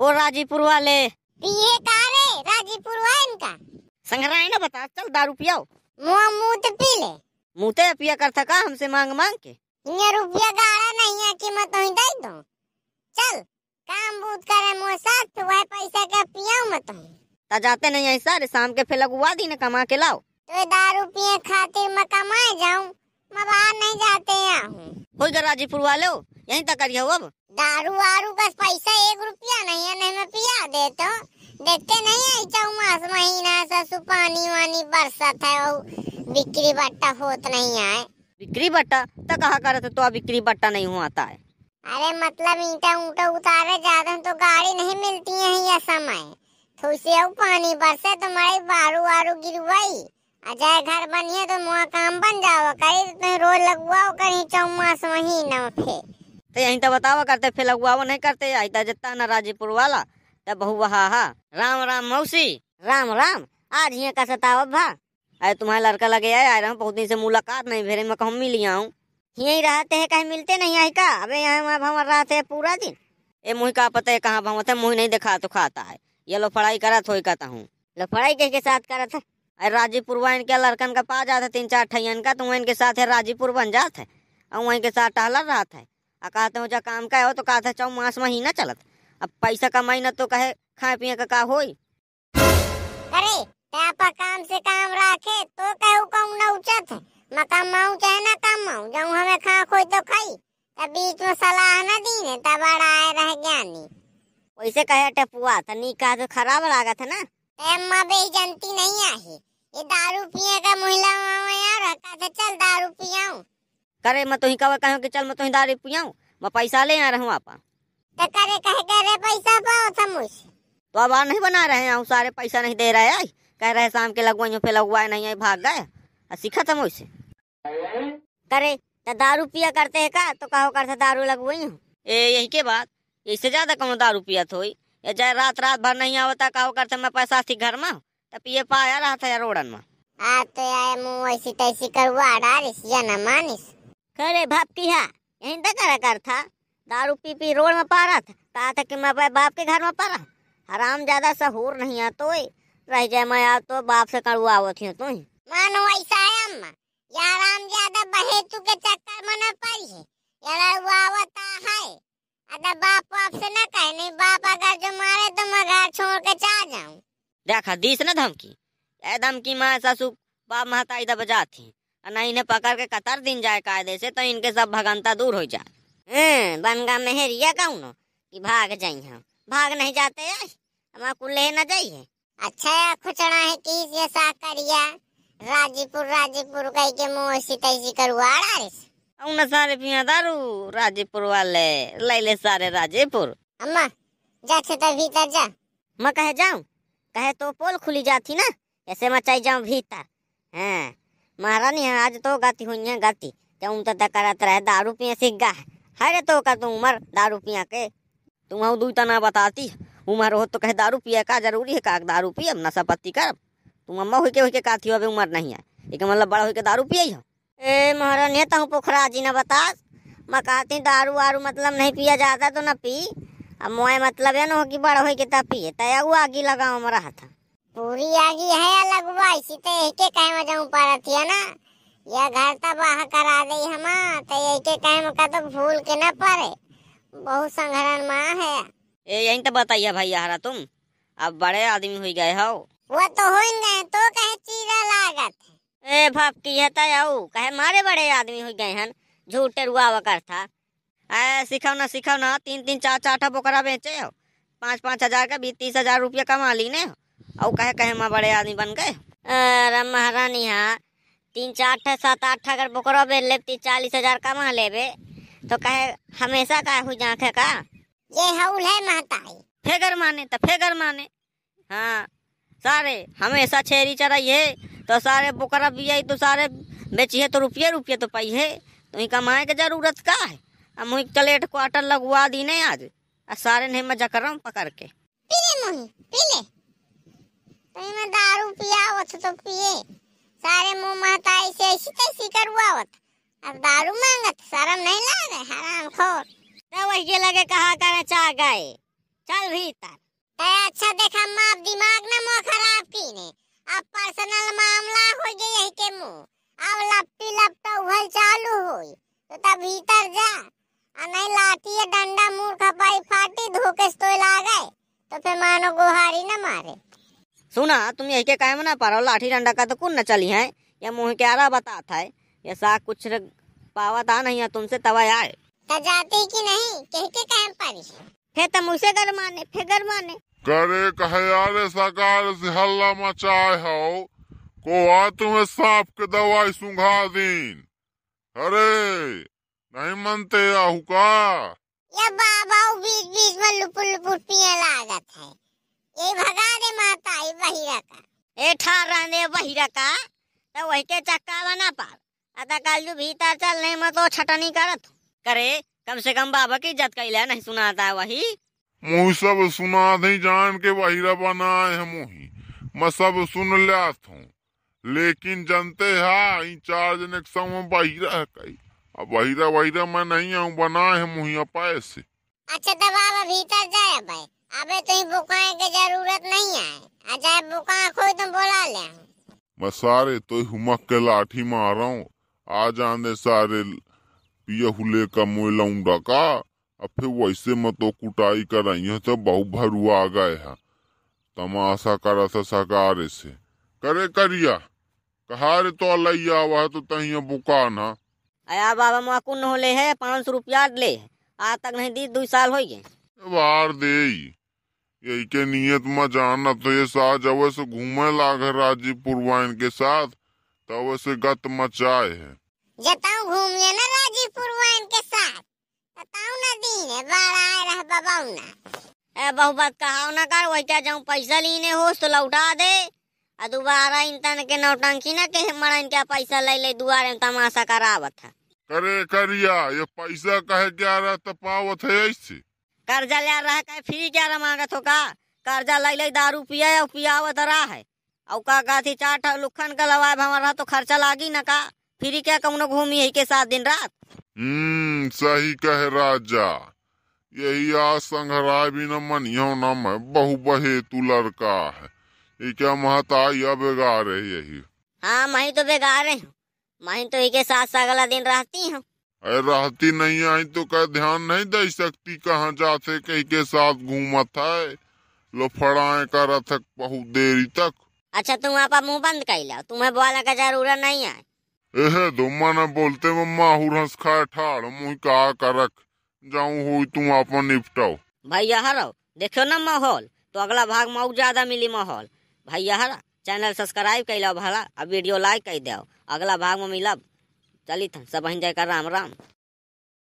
वो राजीपुर वाले तो ये तारे राजीपुर वाले इनका संग्रह ना बता चल दारू पियाओ मुआ मुंह तो पी ले मुंह तो पिया कर था का हमसे मांग मांग के ये रुपया गाड़ा नहीं है कीमत तो दे दो चल काम बूत करे मुआ साथ तो वही पैसा का पियाओ मत हूं ता जाते नहीं है सारे शाम के फिर लगवा दी ना कमा के लाओ तो दारू पिए खातिर मैं कमाए जाऊं मैं बाहर नहीं जाते यहाँ हो गया राजीपुर वाले यहीं तक करियो अब दारू वारू का पैसा एक रुपया नहीं है नहीं मैं पिया देता हूँ देते नहीं है चौमास महीना ससु पानी वानी बरसत है और बिक्री बट्टा होत नहीं है बिक्री बट्टा तो कहा करत तो अब बिक्री बट्टा नहीं हुआ है अरे मतलब ईटा ऊँटा उतारे ज्यादा तो गाड़ी नहीं मिलती है यह समय तो उसे अब पानी बरसे तुम्हारी बारू वारू गिरवाई अजय घर बनिए तो मुआ काम बन जाओ कहीं तो रोज लगवाओ कहीं चौमास महीना फिर तो यहीं तो बतावा करते फिर अगुआवा नहीं करते आई तो जितना ना राजीपुर वाला तब तो बहुआ वहा हा राम राम मौसी राम राम आज यहाँ का सताओ भा अरे तुम्हारे लड़का लगे आए आ रहा हूँ बहुत दिन से मुलाकात नहीं भेरे मैं कहूँ मिल आऊँ यही रहते हैं कहीं मिलते नहीं आई का अबे यहाँ वहाँ भंवर रहते हैं पूरा दिन ए मुही का पता है कहाँ भंवर है मुही नहीं दिखा तो खाता है ये लो पढ़ाई करा थोड़ी कहता हूँ लो पढ़ाई के साथ करा था अरे राजीपुरवा इनके लड़कन का पा जाता तीन चार ठैयन का तो वहीं के साथ है राजीपुर बन जाते है और वहीं के साथ टहलर रहता है कहते हो जा काम का हो तो कहते चौ मास में ही ना चलत अब पैसा कमाई ना तो कहे खाए पिए का का होई अरे पापा काम से काम रखे तो कहू कौन ना उचत मैं माऊ चाहे ना काम माऊ जाऊँ हमें खा खोई तो खाई तब बीच में सलाह ना दी ने तब आए रह ज्ञानी वैसे कहे टपुआ था नी कहा तो खराब लगा था ना अम्मा बे जनती नहीं आई ये दारू पिए का महिला मामा यहाँ रहता था चल दारू पियाऊं करे मैं तुही तो कहे कहो कि चल मैं तुही तो दारू पियाऊ मैं पैसा ले आ रहा हूँ आपा तो करे कह रहे पैसा पाओ समझ तो अब आ नहीं बना रहे हैं सारे पैसा नहीं दे रहे हैं कह रहे शाम के लगवाई फिर लगवाए नहीं आई भाग गए सीखा था मुझसे करे तो दारू पिया करते है का तो कहो कर दारू लगवाई हूँ ए यही के बात इससे ज्यादा कहो दारू पिया तो ये चाहे रात रात भर नहीं आवता कहो करते मैं पैसा थी घर में तो पिए पाया रहा था यार रोडन में आ तो यार मुंह ऐसी तैसी करवा डालिस या न मानिस करे बाप की है हाँ, यहीं तक करा कर था दारू पी पी रोड में पा रहा था कहा था कि मैं बाप के घर में पा रहा हराम ज्यादा सहूर नहीं आ तो रह जाए मैं आप तो बाप से कड़वा आवत हूँ तू मानो ऐसा है अम्मा यार हम ज्यादा बहेतु के चक्कर में ना पड़ी है या आवता है अगर बाप बाप से ना कहे नहीं बाप अगर जो मारे तो मैं घर छोड़ के चला जाऊं देखा दीस ना धमकी ए धमकी मां सासु बाप माता इधर बजा थी ना इन्हें पकड़ के कतर दिन जाए कायदे से तो इनके सब भगनता दूर हो जाए हम्म, बनगा मेहरिया कहूँ कि भाग जाई हम भाग नहीं जाते हमारा कुल ले ना जाइए अच्छा या खुचना है कि ये सा करिया राजीपुर राजीपुर गई के मुंह से तैसी करवा करवाड़ा रे उन सारे पिया दारू राजीपुर वाले ले ले सारे राजीपुर अम्मा जा छे त भीतर जा मैं कह जाऊं कहे तो पोल खुली जाती ना ऐसे मचाई जाऊं भीतर हां महारानी है आज तो गाती हुई है गाती जब उन तक करत रहे दारू पिया सिग्गा है हरे तो का तुम उमर दारू पिया के तुम हूँ दुई ना बताती उमर हो तो कहे दारू पिया का जरूरी है का दारू पियब नशा पत्ती कर तुम अम्मा हुई के हुई के काथी अबे उमर नहीं है एक मतलब बड़ा हुई के दारू पिए हो ए महारानी तुम पोखरा जी ना बता मैं कहती दारू वारू मतलब नहीं पिया जाता तो ना पी अब मोए मतलब है ना हो कि बड़ा हुई के तब पिए तय आगे लगाओ मरा था पूरी आगी है अलग हुआ इसी तो एक के कहे में जाऊं पारत है ना यह घर तो आह करा दी हम तो एक के कहे में तो भूल के न पड़े बहुत संघरण माँ है ए यही तो बताइए भैया हरा तुम अब बड़े आदमी हो गए हो वो तो हो गए तो कहे चीरा लागत ए भाप की है तऊ तो कहे मारे बड़े आदमी हो गए हैं झूठे रुआ वकर था ए सिखाओ ना सिखाओ ना तीन तीन चार चार ठा बोकरा बेचे हो पाँच पाँच हजार का बीस तीस हजार रुपया कमा ली ने हो और कहे कहे माँ बड़े आदमी बन गए अरे महारानी हाँ तीन चार ठे सात आठ अगर बोकरो बेच ले तीन चालीस हजार कमा लेबे तो कहे हमेशा का हुई जाखे का ये हाउल है महताई फेगर माने तो फेगर माने हाँ सारे हमेशा छेरी चराइए तो सारे बोकरा बियाई तो सारे बेचिए तो रुपये रुपये तो पाई है तुम्हें तो कमाए के जरूरत का है अब मुझे चलेट क्वार्टर लगवा दी ने आज सारे नहीं मजा कर रहा हूँ पकड़ के पीले मोनी पीले कहीं तो मैं दारू पिया होत तो पिए सारे मुंह माता ऐसे ऐसी तैसी करुआ होत अब दारू मांगत सारा नहीं ला रहे हराम खोर तो वही के लगे कहा करे चाह गए चल भीतर ते अच्छा देखा माँ दिमाग ना मोह खराब कीने अब पर्सनल मामला हो गया यही के मुंह अब लपटी लपटा उहल चालू हो तो तब भीतर जा नहीं लाती है डंडा मूर्ख पाई फाटी धोके तो लागे तो फिर मानो गुहारी ना मारे सुना तुम यही के कहे ना पारो लाठी डंडा का तो कौन न चली है या मुँह के आरा बता था है सा कुछ पावत आ नहीं है तुमसे तवा आए जाती की नहीं कह के काहे पारी फिर तुम तो उसे घर माने फिर घर माने करे कहे यार सरकार से हल्ला मचाए हो को आ तुम्हें सांप के दवाई सुंघा दीन अरे नहीं मनते आहू का या बाबा बीच बीच में लुपुर लुपुर पिए लागत है ये भगा दे माता ये बहिरा का ए ठारा ने बहिरा का तो वही के चक्का बना पा अदा कल जो भीतर चल नहीं मत तो छटनी करत करे कम से कम बाबा की इज्जत कैला नहीं सुनाता है वही मुही सब सुना दी जान के बहिरा बनाए है मुही मैं सब सुन लिया हूँ लेकिन जनते हा इंचार्ज ने संग बहिरा है कई अब बहिरा बहिरा मैं नहीं आऊँ बनाए है मुही से अच्छा तो बाबा भीतर जाए भाई अबे तो ही बुकाए की जरूरत नहीं है अजाए अच्छा, बुका कोई तो बोला ले मैं सारे तो हुमक के लाठी मार रहा हूँ आ जाने सारे पिया हुले का मोए लाऊंगा का अब फिर वैसे मैं तो कुटाई कर रही है तो बहु भरू आ गए हैं तमाशा करा था सकारे से करे करिया कहा रे तो अलैया वह तो तही बुका ना आया बाबा माकुन न होले है पांच सौ रुपया ले आज तक नहीं दी दो साल हो गए वार दे यही के नियत में जाना तो ये साज अवश्य घूमे लाग है राजी पूर्वायन के साथ तो अवश्य गत मचाए है जताऊ घूमिए ना राजी पूर्वायन के साथ बताऊ ना दीन है बाड़ा आए रह बाबाऊ ना ए बहु बात कहाओ ना कर वही क्या जाऊं पैसा लेने हो तो लौटा दे आ दोबारा तन के नौटंकी ना के मरा इनका पैसा ले ले दुआरे तमाशा करावत है करे करिया ये पैसा कहे क्या रहा तपावत है ऐसी कर्जा ले रहा है फ्री क्या मांगा मांगत तो का कर्जा लग लग दारू पिया और पियावत रहा है और का थी चाट लुखन का लवाए हमारा तो खर्चा लागी ना का फ्री क्या कौनो घूमी है के साथ दिन रात हम्म सही कहे राजा यही आज संघरा भी न मनियो न मैं बहु बहे तू लड़का है ये क्या महता या बेगार है यही हाँ मैं तो बेगार हूँ मैं तो इके साथ सगला दिन रहती हूँ रहती नहीं आई तो का ध्यान नहीं दे सकती कहाँ जाते कही के साथ घूमत है लफड़ाए करत है बहुत देरी तक अच्छा तुम आप मुंह बंद कर लो तुम्हें बोला का जरूरत नहीं है एह दो मना बोलते मम्मा हुर हंस खाए ठाड़ मुँह का करक जाऊँ हुई तुम अपन निपटाओ भैया हरो देखो ना माहौल तो अगला भाग में और ज्यादा मिली माहौल भैया हरा चैनल सब्सक्राइब कर लो भला और वीडियो लाइक कर दो अगला भाग में मिला चलित तो सब जय कर राम राम